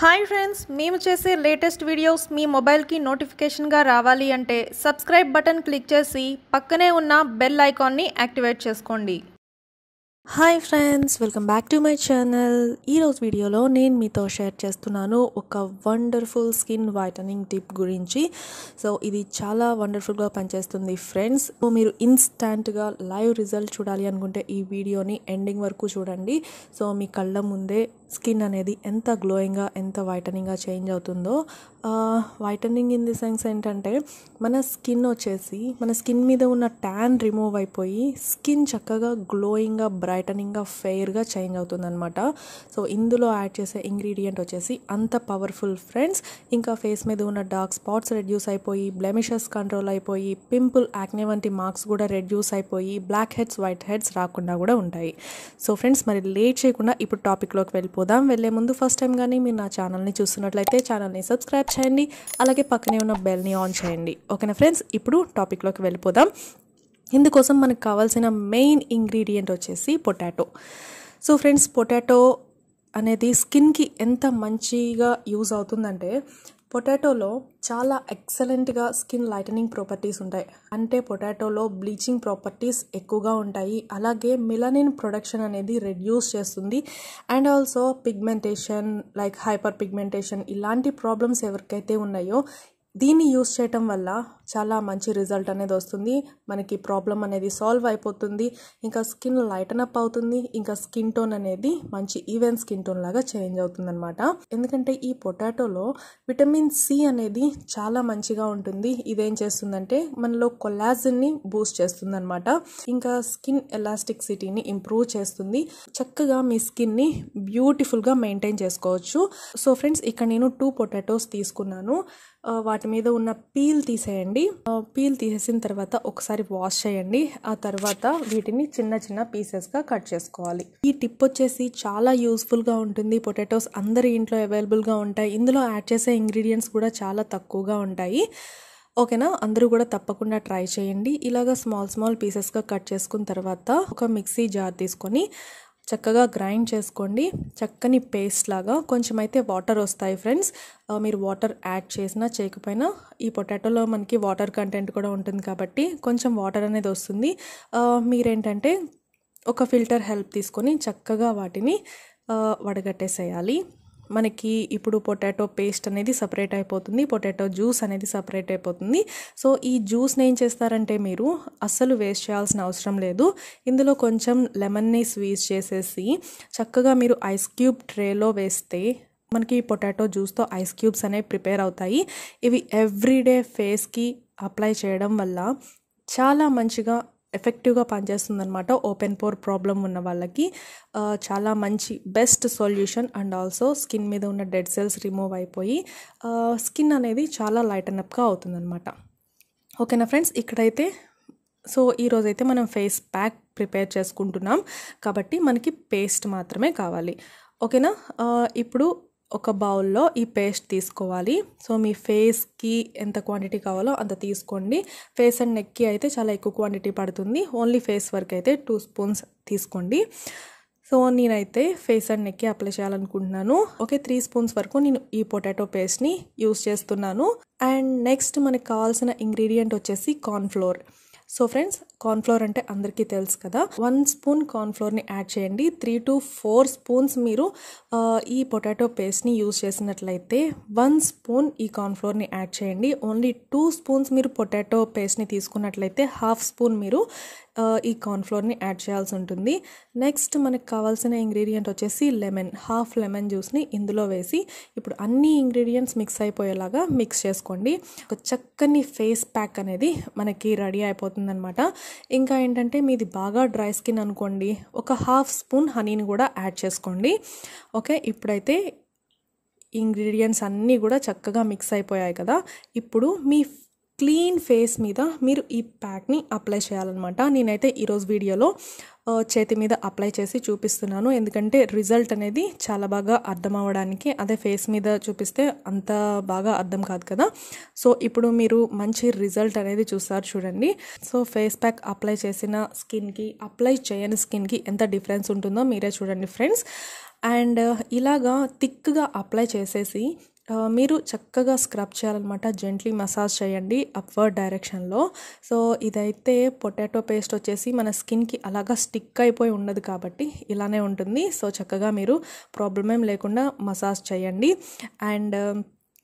hi friends మేము చేసే latest videos మీ మొబైల్కి నోటిఫికేషన్గా రావాలి అంటే సబ్స్క్రైబ్ బటన్ క్లిక్ చేసి పక్కనే ఉన్న బెల్ ఐకాన్ని యాక్టివేట్ చేసుకోండి hi friends welcome back to my channel ఈరోజు వీడియోలో నేను మీతో షేర్ చేస్తున్నాను ఒక వండర్ఫుల్ స్కిన్ వైటనింగ్ టిప్ గురించి సో ఇది చాలా వండర్ఫుల్గా పనిచేస్తుంది ఫ్రెండ్స్ సో మీరు ఇన్స్టాంట్గా లైవ్ రిజల్ట్ చూడాలి అనుకుంటే ఈ వీడియోని ఎండింగ్ వరకు చూడండి సో మీ కళ్ళ ముందే స్కిన్ అనేది ఎంత గ్లోయింగ్గా ఎంత వైటనింగ్గా చేంజ్ అవుతుందో వైటనింగ్ ఇన్ ది సెన్స్ ఏంటంటే మన స్కిన్ వచ్చేసి మన స్కిన్ మీద ఉన్న ట్యాన్ రిమూవ్ అయిపోయి స్కిన్ చక్కగా గ్లోయింగ్గా బ్రైటనింగ్గా ఫెయిర్గా చేంజ్ అనమాట సో ఇందులో యాడ్ చేసే ఇంగ్రీడియంట్ వచ్చేసి అంత పవర్ఫుల్ ఫ్రెండ్స్ ఇంకా ఫేస్ మీద ఉన్న డార్క్ స్పాట్స్ రెడ్యూస్ అయిపోయి బ్లెమిషెస్ కంట్రోల్ అయిపోయి పింపుల్ యాక్నే వంటి మార్క్స్ కూడా రెడ్యూస్ అయిపోయి బ్లాక్ హెడ్స్ వైట్ హెడ్స్ రాకుండా కూడా ఉంటాయి సో ఫ్రెండ్స్ మరి లేట్ చేయకుండా ఇప్పుడు టాపిక్లోకి వెళ్ళిపో వెళ్ళిపోదాం వెళ్ళే ముందు ఫస్ట్ టైం కానీ మీరు నా ఛానల్ని చూస్తున్నట్లయితే ఛానల్ని సబ్స్క్రైబ్ చేయండి అలాగే పక్కనే ఉన్న బెల్ని ఆన్ చేయండి ఓకేనా ఫ్రెండ్స్ ఇప్పుడు టాపిక్లోకి వెళ్ళిపోదాం ఇందుకోసం మనకు కావాల్సిన మెయిన్ ఇంగ్రీడియంట్ వచ్చేసి పొటాటో సో ఫ్రెండ్స్ పొటాటో అనేది స్కిన్కి ఎంత మంచిగా యూజ్ అవుతుందంటే పొటాటోలో చాలా ఎక్సలెంట్గా స్కిన్ లైటనింగ్ ప్రాపర్టీస్ ఉంటాయి అంటే పొటాటోలో బ్లీచింగ్ ప్రాపర్టీస్ ఎక్కువగా ఉంటాయి అలాగే మిలనిన్ ప్రొడక్షన్ అనేది రెడ్యూస్ చేస్తుంది and also pigmentation like hyperpigmentation ఇలాంటి ప్రాబ్లమ్స్ ఎవరికైతే ఉన్నాయో దీన్ని యూస్ చేయటం వల్ల చాలా మంచి రిజల్ట్ అనేది వస్తుంది మనకి ప్రాబ్లం అనేది సాల్వ్ అయిపోతుంది ఇంకా స్కిన్ లైటన్ అప్ అవుతుంది ఇంకా స్కిన్ టోన్ అనేది మంచి ఈవెన్ స్కిన్ టోన్ లాగా చేంజ్ అవుతుంది అనమాట ఎందుకంటే ఈ పొటాటోలో విటమిన్ సి అనేది చాలా మంచిగా ఉంటుంది ఇదేం చేస్తుందంటే మనలో కొలాజిన్ని బూస్ట్ చేస్తుంది అనమాట ఇంకా స్కిన్ ఎలాస్టిక్సిటీని ఇంప్రూవ్ చేస్తుంది చక్కగా మీ స్కిన్ని బ్యూటిఫుల్గా మెయింటైన్ చేసుకోవచ్చు సో ఫ్రెండ్స్ ఇక్కడ నేను టూ పొటాటోస్ తీసుకున్నాను వాటి మీద ఉన్న పీల్ తీసేయండి చేసుకోండి పీల్ తీసేసిన తర్వాత ఒకసారి వాష్ చేయండి ఆ తర్వాత వీటిని చిన్న చిన్న పీసెస్గా కట్ చేసుకోవాలి ఈ టిప్ వచ్చేసి చాలా యూస్ఫుల్గా ఉంటుంది పొటాటోస్ అందరి ఇంట్లో అవైలబుల్గా ఉంటాయి ఇందులో యాడ్ చేసే ఇంగ్రీడియంట్స్ కూడా చాలా తక్కువగా ఉంటాయి ఓకేనా అందరూ కూడా తప్పకుండా ట్రై చేయండి ఇలాగ స్మాల్ స్మాల్ పీసెస్గా కట్ చేసుకున్న తర్వాత ఒక మిక్సీ జార్ తీసుకొని చక్కగా గ్రైండ్ చేసుకోండి చక్కని పేస్ట్ లాగా కొంచెం అయితే వాటర్ వస్తాయి ఫ్రెండ్స్ మీరు వాటర్ యాడ్ చేసినా చేయకపోయినా ఈ పొటాటోలో మనకి వాటర్ కంటెంట్ కూడా ఉంటుంది కాబట్టి కొంచెం వాటర్ అనేది వస్తుంది మీరేంటంటే ఒక ఫిల్టర్ హెల్ప్ తీసుకొని చక్కగా వాటిని వడగట్టేసేయాలి మనకి ఇప్పుడు పొటాటో పేస్ట్ అనేది సపరేట్ అయిపోతుంది పొటాటో జ్యూస్ అనేది సపరేట్ అయిపోతుంది సో ఈ జ్యూస్ని ఏం చేస్తారంటే మీరు అస్సలు వేస్ట్ చేయాల్సిన అవసరం లేదు ఇందులో కొంచెం లెమన్ని స్వీజ్ చేసేసి చక్కగా మీరు ఐస్ క్యూబ్ ట్రేలో వేస్తే మనకి పొటాటో జ్యూస్తో ఐస్ క్యూబ్స్ అనేవి ప్రిపేర్ అవుతాయి ఇవి ఎవ్రీడే ఫేస్కి అప్లై చేయడం వల్ల చాలా మంచిగా ఎఫెక్టివ్గా అనమాట ఓపెన్ పోర్ ప్రాబ్లం ఉన్న వాళ్ళకి చాలా మంచి best solution and also skin మీద ఉన్న డెడ్ సెల్స్ రిమూవ్ అయిపోయి స్కిన్ అనేది చాలా లైటన్ అప్గా అవుతుందనమాట ఓకేనా ఫ్రెండ్స్ ఇక్కడైతే సో ఈరోజైతే మనం ఫేస్ ప్యాక్ ప్రిపేర్ చేసుకుంటున్నాం కాబట్టి మనకి పేస్ట్ మాత్రమే కావాలి ఓకేనా ఇప్పుడు ఒక బౌల్లో ఈ పేస్ట్ తీసుకోవాలి సో మీ ఫేస్కి ఎంత క్వాంటిటీ కావాలో అంత తీసుకోండి ఫేస్ అండ్ నెక్కి అయితే చాలా ఎక్కువ క్వాంటిటీ పడుతుంది ఓన్లీ ఫేస్ వరకు అయితే టూ స్పూన్స్ తీసుకోండి సో నేనైతే ఫేస్ అండ్ నెక్కి అప్లై చేయాలనుకుంటున్నాను ఓకే త్రీ స్పూన్స్ వరకు నేను ఈ పొటాటో పేస్ట్ని యూస్ చేస్తున్నాను అండ్ నెక్స్ట్ మనకు కావాల్సిన ఇంగ్రీడియంట్ వచ్చేసి కార్న్ఫ్లోర్ సో ఫ్రెండ్స్ కార్న్ఫ్లోర్ అంటే అందరికీ తెలుసు కదా వన్ స్పూన్ కార్న్ఫ్లోర్ని యాడ్ చేయండి త్రీ టు ఫోర్ స్పూన్స్ మీరు ఈ పొటాటో పేస్ట్ని యూజ్ చేసినట్లయితే వన్ స్పూన్ ఈ కార్న్ఫ్లోర్ని యాడ్ చేయండి ఓన్లీ టూ స్పూన్స్ మీరు పొటాటో పేస్ట్ని తీసుకున్నట్లయితే హాఫ్ స్పూన్ మీరు ఈ కార్న్ఫ్లోర్ని యాడ్ చేయాల్సి ఉంటుంది నెక్స్ట్ మనకు కావాల్సిన ఇంగ్రీడియంట్ వచ్చేసి లెమన్ హాఫ్ లెమన్ జ్యూస్ని ఇందులో వేసి ఇప్పుడు అన్ని ఇంగ్రీడియంట్స్ మిక్స్ అయిపోయేలాగా మిక్స్ చేసుకోండి ఒక చక్కని ఫేస్ ప్యాక్ అనేది మనకి రెడీ అయిపోతుంది సరిపోతుందనమాట ఇంకా ఏంటంటే మీది బాగా డ్రై స్కిన్ అనుకోండి ఒక హాఫ్ స్పూన్ హనీని కూడా యాడ్ చేసుకోండి ఓకే ఇప్పుడైతే ఇంగ్రీడియంట్స్ అన్నీ కూడా చక్కగా మిక్స్ అయిపోయాయి కదా ఇప్పుడు మీ క్లీన్ ఫేస్ మీద మీరు ఈ ప్యాక్ని అప్లై చేయాలన్నమాట నేనైతే ఈరోజు వీడియోలో చేతి మీద అప్లై చేసి చూపిస్తున్నాను ఎందుకంటే రిజల్ట్ అనేది చాలా బాగా అర్థం అవ్వడానికి అదే ఫేస్ మీద చూపిస్తే అంత బాగా అర్థం కాదు కదా సో ఇప్పుడు మీరు మంచి రిజల్ట్ అనేది చూస్తారు చూడండి సో ఫేస్ ప్యాక్ అప్లై చేసిన స్కిన్కి అప్లై చేయని స్కిన్కి ఎంత డిఫరెన్స్ ఉంటుందో మీరే చూడండి ఫ్రెండ్స్ అండ్ ఇలాగా థిక్గా అప్లై చేసేసి మీరు చక్కగా స్క్రబ్ చేయాలన్నమాట జెంట్లీ మసాజ్ చేయండి అప్వర్డ్ డైరెక్షన్లో సో ఇదైతే పొటాటో పేస్ట్ వచ్చేసి మన స్కిన్కి అలాగా స్టిక్ అయిపోయి ఉండదు కాబట్టి ఇలానే ఉంటుంది సో చక్కగా మీరు ప్రాబ్లం ఏం లేకుండా మసాజ్ చేయండి అండ్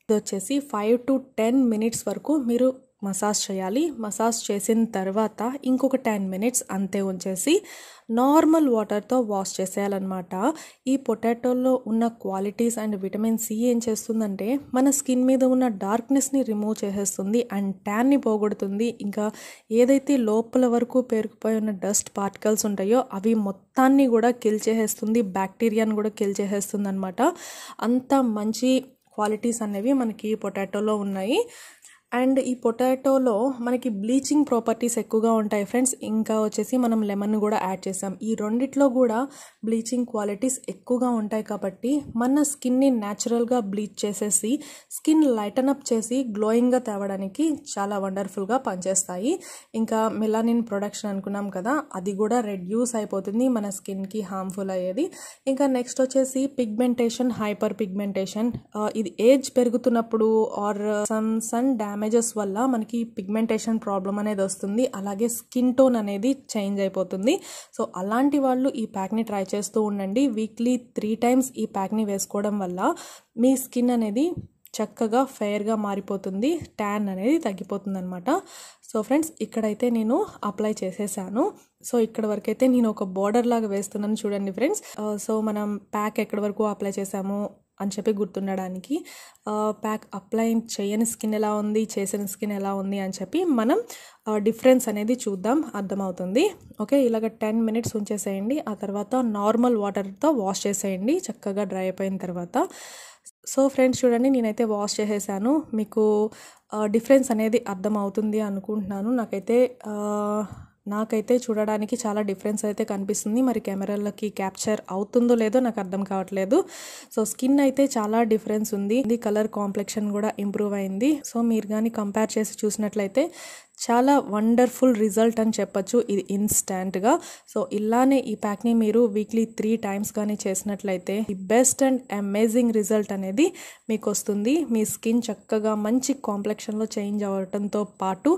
ఇది వచ్చేసి ఫైవ్ టు టెన్ మినిట్స్ వరకు మీరు మసాజ్ చేయాలి మసాజ్ చేసిన తర్వాత ఇంకొక టెన్ మినిట్స్ అంతే ఉంచేసి నార్మల్ వాటర్తో వాష్ చేసేయాలన్నమాట ఈ పొటాటోలో ఉన్న క్వాలిటీస్ అండ్ విటమిన్ సి ఏం చేస్తుందంటే మన స్కిన్ మీద ఉన్న డార్క్నెస్ని రిమూవ్ చేసేస్తుంది అండ్ ట్యాన్ని పోగొడుతుంది ఇంకా ఏదైతే లోపల వరకు పేరుకుపోయి ఉన్న డస్ట్ పార్టికల్స్ ఉంటాయో అవి మొత్తాన్ని కూడా కిల్ చేసేస్తుంది బ్యాక్టీరియాని కూడా కిల్ చేసేస్తుంది అనమాట అంత మంచి క్వాలిటీస్ అనేవి మనకి పొటాటోలో ఉన్నాయి అండ్ ఈ పొటాటోలో మనకి బ్లీచింగ్ ప్రాపర్టీస్ ఎక్కువగా ఉంటాయి ఫ్రెండ్స్ ఇంకా వచ్చేసి మనం లెమన్ కూడా యాడ్ చేసాం ఈ రెండిట్లో కూడా బ్లీచింగ్ క్వాలిటీస్ ఎక్కువగా ఉంటాయి కాబట్టి మన స్కిన్ని న్యాచురల్గా బ్లీచ్ చేసేసి స్కిన్ లైటన్ అప్ చేసి గ్లోయింగ్గా తేవడానికి చాలా వండర్ఫుల్గా పనిచేస్తాయి ఇంకా మెలానిన్ ప్రొడక్షన్ అనుకున్నాం కదా అది కూడా రెడ్యూస్ అయిపోతుంది మన స్కిన్కి హార్మ్ఫుల్ అయ్యేది ఇంకా నెక్స్ట్ వచ్చేసి పిగ్మెంటేషన్ హైపర్ పిగ్మెంటేషన్ ఇది ఏజ్ పెరుగుతున్నప్పుడు or sun sun damage damages వల్ల మనకి పిగ్మెంటేషన్ ప్రాబ్లం అనేది వస్తుంది అలాగే స్కిన్ టోన్ అనేది చేంజ్ అయిపోతుంది సో అలాంటి వాళ్ళు ఈ ప్యాక్ని ట్రై చేస్తూ ఉండండి వీక్లీ త్రీ టైమ్స్ ఈ ప్యాక్ని వేసుకోవడం వల్ల మీ స్కిన్ అనేది చక్కగా ఫెయిర్గా మారిపోతుంది ట్యాన్ అనేది తగ్గిపోతుంది అనమాట సో ఫ్రెండ్స్ ఇక్కడైతే నేను అప్లై చేసేసాను సో ఇక్కడ వరకు అయితే నేను ఒక బార్డర్ లాగా వేస్తున్నాను చూడండి ఫ్రెండ్స్ సో uh, మనం ప్యాక్ ఎక్కడి వరకు అప్లై చేసాము అని చెప్పి గుర్తుండడానికి ప్యాక్ అప్లై చేయని స్కిన్ ఎలా ఉంది చేసిన స్కిన్ ఎలా ఉంది అని చెప్పి మనం డిఫరెన్స్ అనేది చూద్దాం అర్థమవుతుంది ఓకే ఇలాగ టెన్ మినిట్స్ ఉంచేసేయండి ఆ తర్వాత నార్మల్ వాటర్తో వాష్ చేసేయండి చక్కగా డ్రై అయిపోయిన తర్వాత సో ఫ్రెండ్స్ చూడండి నేనైతే వాష్ చేసేసాను మీకు డిఫరెన్స్ అనేది అర్థమవుతుంది అనుకుంటున్నాను నాకైతే నాకైతే చూడడానికి చాలా డిఫరెన్స్ అయితే కనిపిస్తుంది మరి కెమెరాలకి క్యాప్చర్ అవుతుందో లేదో నాకు అర్థం కావట్లేదు సో స్కిన్ అయితే చాలా డిఫరెన్స్ ఉంది ఇది కలర్ కాంప్లెక్షన్ కూడా ఇంప్రూవ్ అయింది సో మీరు కానీ కంపేర్ చేసి చూసినట్లయితే చాలా వండర్ఫుల్ రిజల్ట్ అని చెప్పచ్చు ఇది ఇన్స్టాంట్గా సో ఇలానే ఈ ప్యాక్ని మీరు వీక్లీ త్రీ టైమ్స్ కానీ చేసినట్లయితే ఈ బెస్ట్ అండ్ అమేజింగ్ రిజల్ట్ అనేది మీకు వస్తుంది మీ స్కిన్ చక్కగా మంచి కాంప్లెక్షన్లో చేంజ్ అవ్వడంతో పాటు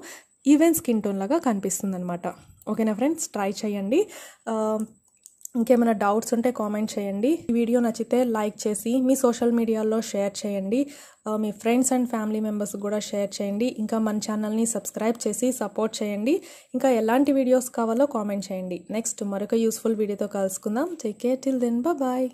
ఈవెన్ స్కిన్ టోన్ లాగా కనిపిస్తుంది అనమాట ఓకేనా ఫ్రెండ్స్ ట్రై చేయండి ఇంకేమైనా డౌట్స్ ఉంటే కామెంట్ చేయండి ఈ వీడియో నచ్చితే లైక్ చేసి మీ సోషల్ మీడియాలో షేర్ చేయండి మీ ఫ్రెండ్స్ అండ్ ఫ్యామిలీ మెంబర్స్ కూడా షేర్ చేయండి ఇంకా మన ఛానల్ని సబ్స్క్రైబ్ చేసి సపోర్ట్ చేయండి ఇంకా ఎలాంటి వీడియోస్ కావాలో కామెంట్ చేయండి నెక్స్ట్ మరొక యూస్ఫుల్ వీడియోతో కలుసుకుందాం take care till then bye